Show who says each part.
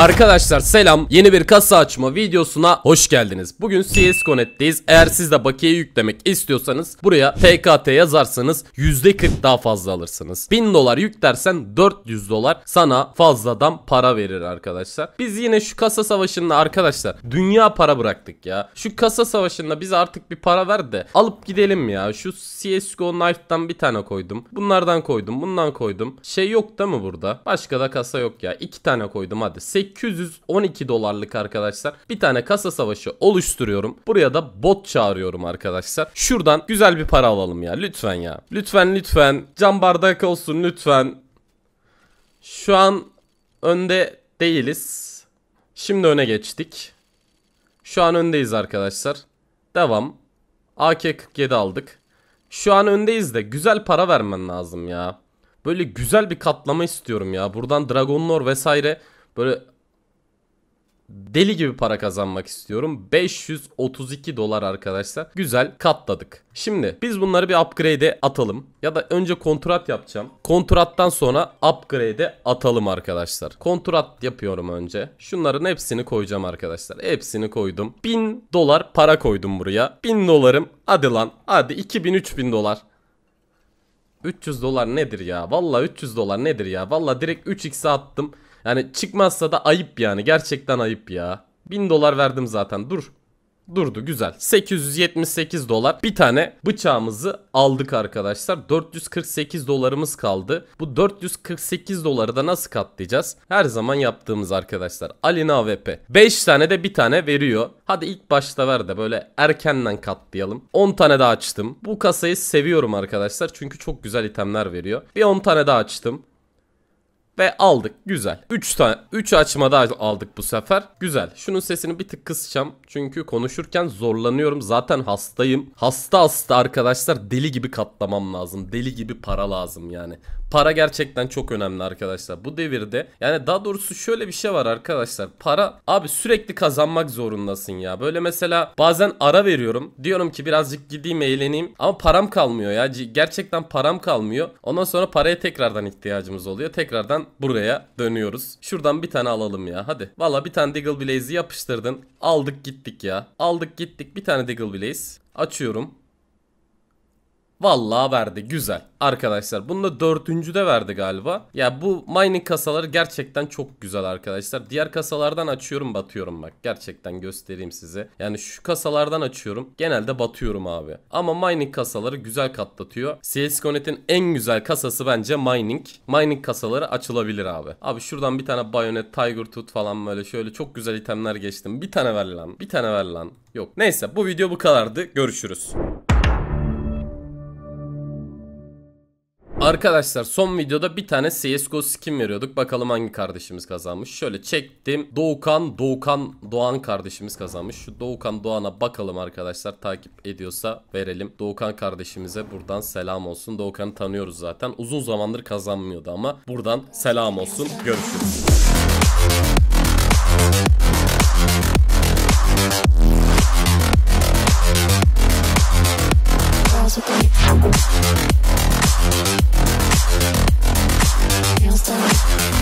Speaker 1: Arkadaşlar selam yeni bir kasa açma videosuna hoş geldiniz. Bugün CS Connect'teyiz. Eğer siz de bakiye yüklemek istiyorsanız buraya PKT yazarsanız %40 daha fazla alırsınız. 1000 dolar yüklersen 400 dolar sana fazladan para verir arkadaşlar. Biz yine şu kasa savaşında arkadaşlar dünya para bıraktık ya. Şu kasa savaşında biz artık bir para ver de alıp gidelim ya. Şu CSGO Knife'dan bir tane koydum. Bunlardan koydum bundan koydum. Şey yok da mı burada? Başka da kasa yok ya. 2 tane koydum hadi. 8 812 dolarlık arkadaşlar bir tane kasa savaşı oluşturuyorum. Buraya da bot çağırıyorum arkadaşlar. Şuradan güzel bir para alalım ya lütfen ya. Lütfen lütfen cam bardak olsun lütfen. Şu an önde değiliz. Şimdi öne geçtik. Şu an öndeyiz arkadaşlar. Devam. AK-47 aldık. Şu an öndeyiz de güzel para vermen lazım ya. Böyle güzel bir katlama istiyorum ya. Buradan Dragonlor vesaire böyle deli gibi para kazanmak istiyorum. 532 dolar arkadaşlar. Güzel katladık. Şimdi biz bunları bir upgrade'e atalım. Ya da önce kontrat yapacağım. Kontrattan sonra upgrade'e atalım arkadaşlar. Kontrat yapıyorum önce. Şunların hepsini koyacağım arkadaşlar. Hepsini koydum. 1000 dolar para koydum buraya. 1000 dolarım. Hadi lan. Hadi 2000-3000 dolar. 300 dolar nedir ya? Valla 300 dolar nedir ya? Valla direkt 3x'e attım. Yani çıkmazsa da ayıp yani. Gerçekten ayıp ya. 1000 dolar verdim zaten. Dur durdu güzel. 878 dolar bir tane bıçağımızı aldık arkadaşlar. 448 dolarımız kaldı. Bu 448 doları da nasıl katlayacağız? Her zaman yaptığımız arkadaşlar. Alina AVP. 5 tane de bir tane veriyor. Hadi ilk başta ver de böyle erkenden katlayalım. 10 tane daha açtım. Bu kasayı seviyorum arkadaşlar. Çünkü çok güzel itemler veriyor. Bir 10 tane daha açtım. Ve aldık. Güzel. 3 tane 3 açmada aldık bu sefer. Güzel. Şunun sesini bir tık kısacağım. Çünkü konuşurken zorlanıyorum. Zaten hastayım. Hasta hasta arkadaşlar deli gibi katlamam lazım. Deli gibi para lazım yani. Para gerçekten çok önemli arkadaşlar. Bu devirde yani daha doğrusu şöyle bir şey var arkadaşlar. Para abi sürekli kazanmak zorundasın ya. Böyle mesela bazen ara veriyorum. Diyorum ki birazcık gideyim eğleneyim. Ama param kalmıyor ya. Gerçekten param kalmıyor. Ondan sonra paraya tekrardan ihtiyacımız oluyor. Tekrardan tekrardan buraya dönüyoruz. Şuradan bir tane alalım ya hadi. Valla bir tane Diggle Blaze'i yapıştırdın. Aldık gittik ya. Aldık gittik bir tane Diggle Blaze. Açıyorum. Vallahi verdi güzel arkadaşlar. Bunu da dördüncü de verdi galiba. Ya bu mining kasaları gerçekten çok güzel arkadaşlar. Diğer kasalardan açıyorum batıyorum bak. Gerçekten göstereyim size. Yani şu kasalardan açıyorum. Genelde batıyorum abi. Ama mining kasaları güzel katlatıyor. CSGONET'in en güzel kasası bence mining. Mining kasaları açılabilir abi. Abi şuradan bir tane bayonet, tiger tut falan böyle şöyle çok güzel itemler geçtim. Bir tane ver lan. Bir tane ver lan. Yok. Neyse bu video bu kadardı. Görüşürüz. Arkadaşlar son videoda bir tane CSGO skin veriyorduk. Bakalım hangi kardeşimiz kazanmış. Şöyle çektim. Doğukan, Doğukan, Doğan kardeşimiz kazanmış. Şu Doğukan Doğan'a bakalım arkadaşlar. Takip ediyorsa verelim. Doğukan kardeşimize buradan selam olsun. Doğukan'ı tanıyoruz zaten. Uzun zamandır kazanmıyordu ama buradan selam olsun. Görüşürüz. Feels not